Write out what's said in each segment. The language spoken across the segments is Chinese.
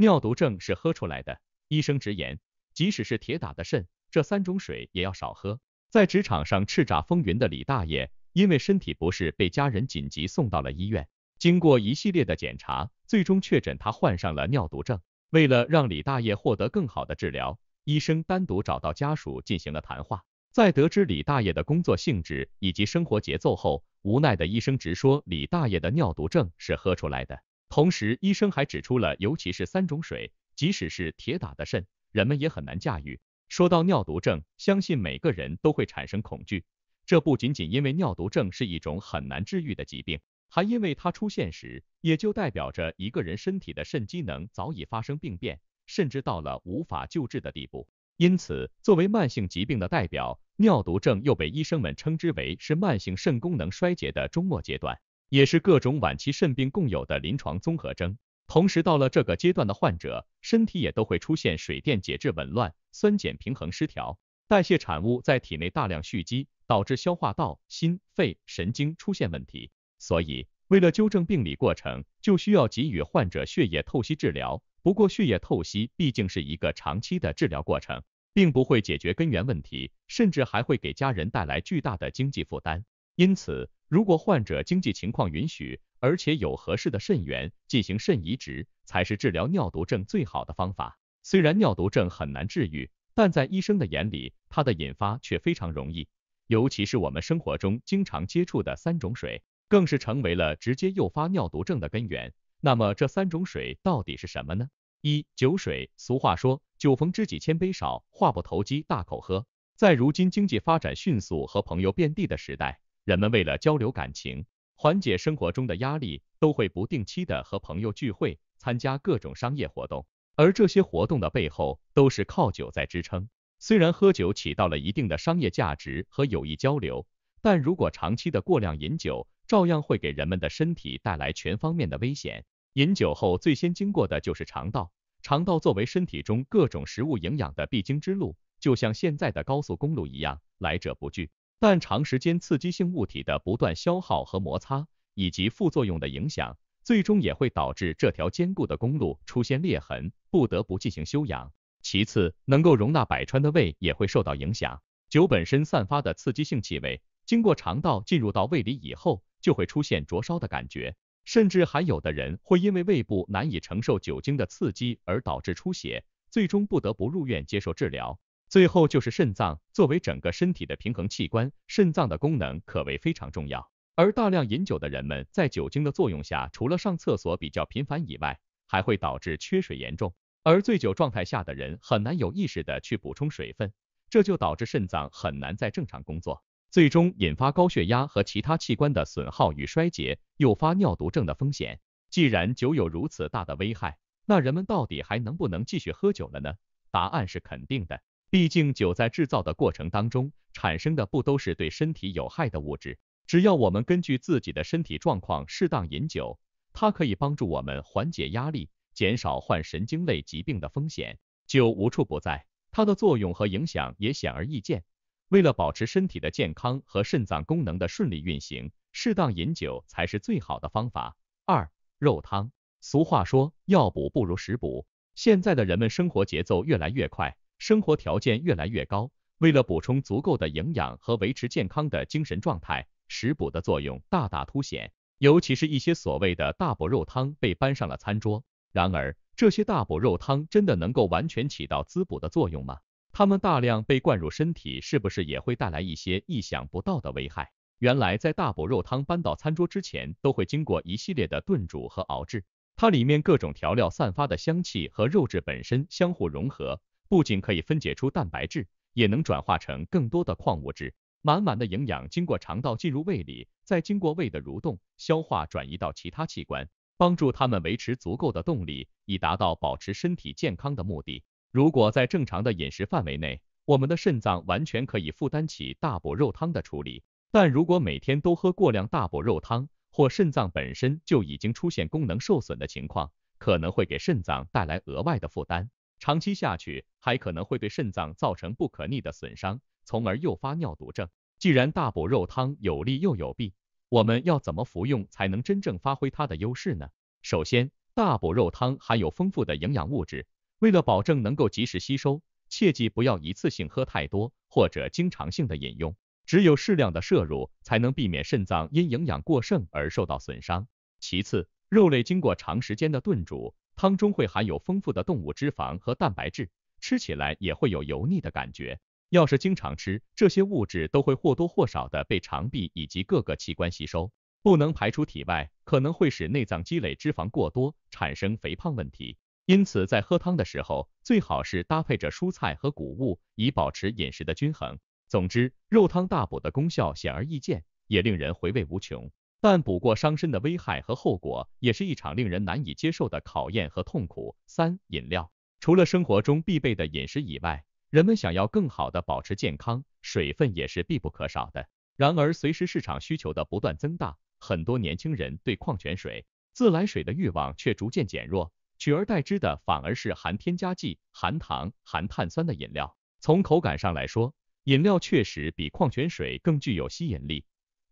尿毒症是喝出来的，医生直言，即使是铁打的肾，这三种水也要少喝。在职场上叱咤风云的李大爷，因为身体不适被家人紧急送到了医院。经过一系列的检查，最终确诊他患上了尿毒症。为了让李大爷获得更好的治疗，医生单独找到家属进行了谈话。在得知李大爷的工作性质以及生活节奏后，无奈的医生直说李大爷的尿毒症是喝出来的。同时，医生还指出了，尤其是三种水，即使是铁打的肾，人们也很难驾驭。说到尿毒症，相信每个人都会产生恐惧。这不仅仅因为尿毒症是一种很难治愈的疾病，还因为它出现时，也就代表着一个人身体的肾机能早已发生病变，甚至到了无法救治的地步。因此，作为慢性疾病的代表，尿毒症又被医生们称之为是慢性肾功能衰竭的终末阶段。也是各种晚期肾病共有的临床综合征。同时，到了这个阶段的患者，身体也都会出现水电解质紊乱、酸碱平衡失调、代谢产物在体内大量蓄积，导致消化道、心、肺、神经出现问题。所以，为了纠正病理过程，就需要给予患者血液透析治疗。不过，血液透析毕竟是一个长期的治疗过程，并不会解决根源问题，甚至还会给家人带来巨大的经济负担。因此，如果患者经济情况允许，而且有合适的肾源，进行肾移植才是治疗尿毒症最好的方法。虽然尿毒症很难治愈，但在医生的眼里，它的引发却非常容易。尤其是我们生活中经常接触的三种水，更是成为了直接诱发尿毒症的根源。那么这三种水到底是什么呢？一酒水，俗话说酒逢知己千杯少，话不投机大口喝。在如今经济发展迅速和朋友遍地的时代。人们为了交流感情，缓解生活中的压力，都会不定期的和朋友聚会，参加各种商业活动，而这些活动的背后都是靠酒在支撑。虽然喝酒起到了一定的商业价值和友谊交流，但如果长期的过量饮酒，照样会给人们的身体带来全方面的危险。饮酒后最先经过的就是肠道，肠道作为身体中各种食物营养的必经之路，就像现在的高速公路一样，来者不拒。但长时间刺激性物体的不断消耗和摩擦，以及副作用的影响，最终也会导致这条坚固的公路出现裂痕，不得不进行修养。其次，能够容纳百川的胃也会受到影响。酒本身散发的刺激性气味，经过肠道进入到胃里以后，就会出现灼烧的感觉，甚至还有的人会因为胃部难以承受酒精的刺激而导致出血，最终不得不入院接受治疗。最后就是肾脏，作为整个身体的平衡器官，肾脏的功能可谓非常重要。而大量饮酒的人们，在酒精的作用下，除了上厕所比较频繁以外，还会导致缺水严重。而醉酒状态下的人很难有意识的去补充水分，这就导致肾脏很难再正常工作，最终引发高血压和其他器官的损耗与衰竭，诱发尿毒症的风险。既然酒有如此大的危害，那人们到底还能不能继续喝酒了呢？答案是肯定的。毕竟酒在制造的过程当中产生的不都是对身体有害的物质，只要我们根据自己的身体状况适当饮酒，它可以帮助我们缓解压力，减少患神经类疾病的风险。酒无处不在，它的作用和影响也显而易见。为了保持身体的健康和肾脏功能的顺利运行，适当饮酒才是最好的方法。二、肉汤，俗话说药补不如食补，现在的人们生活节奏越来越快。生活条件越来越高，为了补充足够的营养和维持健康的精神状态，食补的作用大大凸显。尤其是一些所谓的大补肉汤被搬上了餐桌。然而，这些大补肉汤真的能够完全起到滋补的作用吗？它们大量被灌入身体，是不是也会带来一些意想不到的危害？原来，在大补肉汤搬到餐桌之前，都会经过一系列的炖煮和熬制，它里面各种调料散发的香气和肉质本身相互融合。不仅可以分解出蛋白质，也能转化成更多的矿物质，满满的营养经过肠道进入胃里，再经过胃的蠕动、消化转移到其他器官，帮助他们维持足够的动力，以达到保持身体健康的目的。如果在正常的饮食范围内，我们的肾脏完全可以负担起大补肉汤的处理，但如果每天都喝过量大补肉汤，或肾脏本身就已经出现功能受损的情况，可能会给肾脏带来额外的负担。长期下去，还可能会对肾脏造成不可逆的损伤，从而诱发尿毒症。既然大补肉汤有利又有弊，我们要怎么服用才能真正发挥它的优势呢？首先，大补肉汤含有丰富的营养物质，为了保证能够及时吸收，切记不要一次性喝太多或者经常性的饮用，只有适量的摄入，才能避免肾脏因营养过剩而受到损伤。其次，肉类经过长时间的炖煮。汤中会含有丰富的动物脂肪和蛋白质，吃起来也会有油腻的感觉。要是经常吃，这些物质都会或多或少的被肠壁以及各个器官吸收，不能排出体外，可能会使内脏积累脂肪过多，产生肥胖问题。因此，在喝汤的时候，最好是搭配着蔬菜和谷物，以保持饮食的均衡。总之，肉汤大补的功效显而易见，也令人回味无穷。但补过伤身的危害和后果，也是一场令人难以接受的考验和痛苦。三、饮料，除了生活中必备的饮食以外，人们想要更好的保持健康，水分也是必不可少的。然而，随着市场需求的不断增大，很多年轻人对矿泉水、自来水的欲望却逐渐减弱，取而代之的反而是含添加剂、含糖、含碳酸的饮料。从口感上来说，饮料确实比矿泉水更具有吸引力。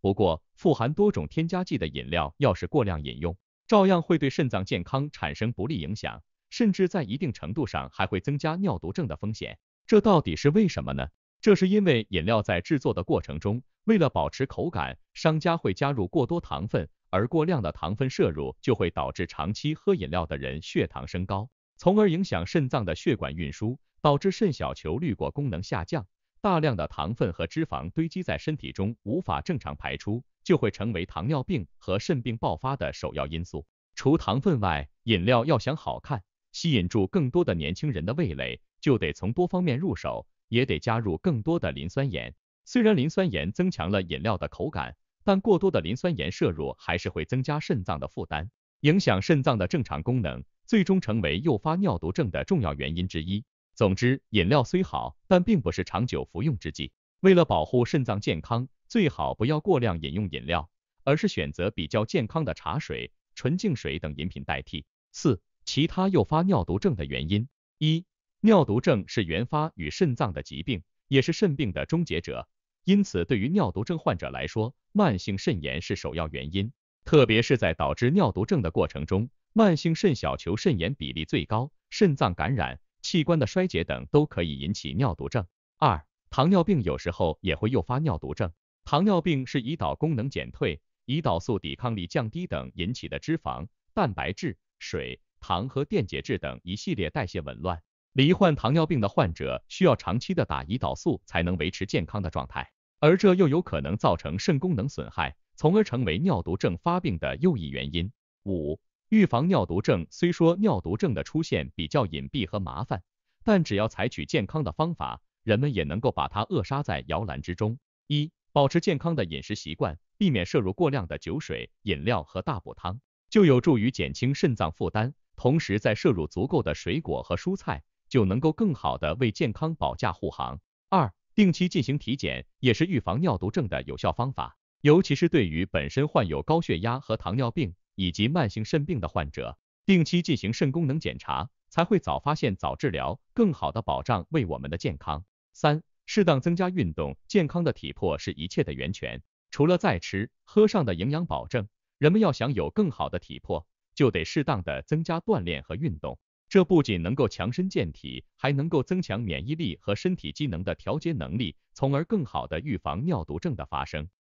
不过，富含多种添加剂的饮料要是过量饮用，照样会对肾脏健康产生不利影响，甚至在一定程度上还会增加尿毒症的风险。这到底是为什么呢？这是因为饮料在制作的过程中，为了保持口感，商家会加入过多糖分，而过量的糖分摄入就会导致长期喝饮料的人血糖升高，从而影响肾脏的血管运输，导致肾小球滤过功能下降。大量的糖分和脂肪堆积在身体中，无法正常排出，就会成为糖尿病和肾病爆发的首要因素。除糖分外，饮料要想好看，吸引住更多的年轻人的味蕾，就得从多方面入手，也得加入更多的磷酸盐。虽然磷酸盐增强了饮料的口感，但过多的磷酸盐摄入还是会增加肾脏的负担，影响肾脏的正常功能，最终成为诱发尿毒症的重要原因之一。总之，饮料虽好，但并不是长久服用之计。为了保护肾脏健康，最好不要过量饮用饮料，而是选择比较健康的茶水、纯净水等饮品代替。四、其他诱发尿毒症的原因：一、尿毒症是原发与肾脏的疾病，也是肾病的终结者。因此，对于尿毒症患者来说，慢性肾炎是首要原因，特别是在导致尿毒症的过程中，慢性肾小球肾炎比例最高，肾脏感染。器官的衰竭等都可以引起尿毒症。二、糖尿病有时候也会诱发尿毒症。糖尿病是胰岛功能减退、胰岛素抵抗力降低等引起的脂肪、蛋白质、水、糖和电解质等一系列代谢紊乱。罹患糖尿病的患者需要长期的打胰岛素才能维持健康的状态，而这又有可能造成肾功能损害，从而成为尿毒症发病的又一原因。五预防尿毒症虽说尿毒症的出现比较隐蔽和麻烦，但只要采取健康的方法，人们也能够把它扼杀在摇篮之中。一、保持健康的饮食习惯，避免摄入过量的酒水、饮料和大补汤，就有助于减轻肾脏负担；同时再摄入足够的水果和蔬菜，就能够更好的为健康保驾护航。二、定期进行体检，也是预防尿毒症的有效方法，尤其是对于本身患有高血压和糖尿病。以及慢性肾病的患者，定期进行肾功能检查，才会早发现、早治疗，更好的保障为我们的健康。三、适当增加运动，健康的体魄是一切的源泉。除了在吃、喝上的营养保证，人们要想有更好的体魄，就得适当的增加锻炼和运动。这不仅能够强身健体，还能够增强免疫力和身体机能的调节能力，从而更好的预防尿毒症的发生。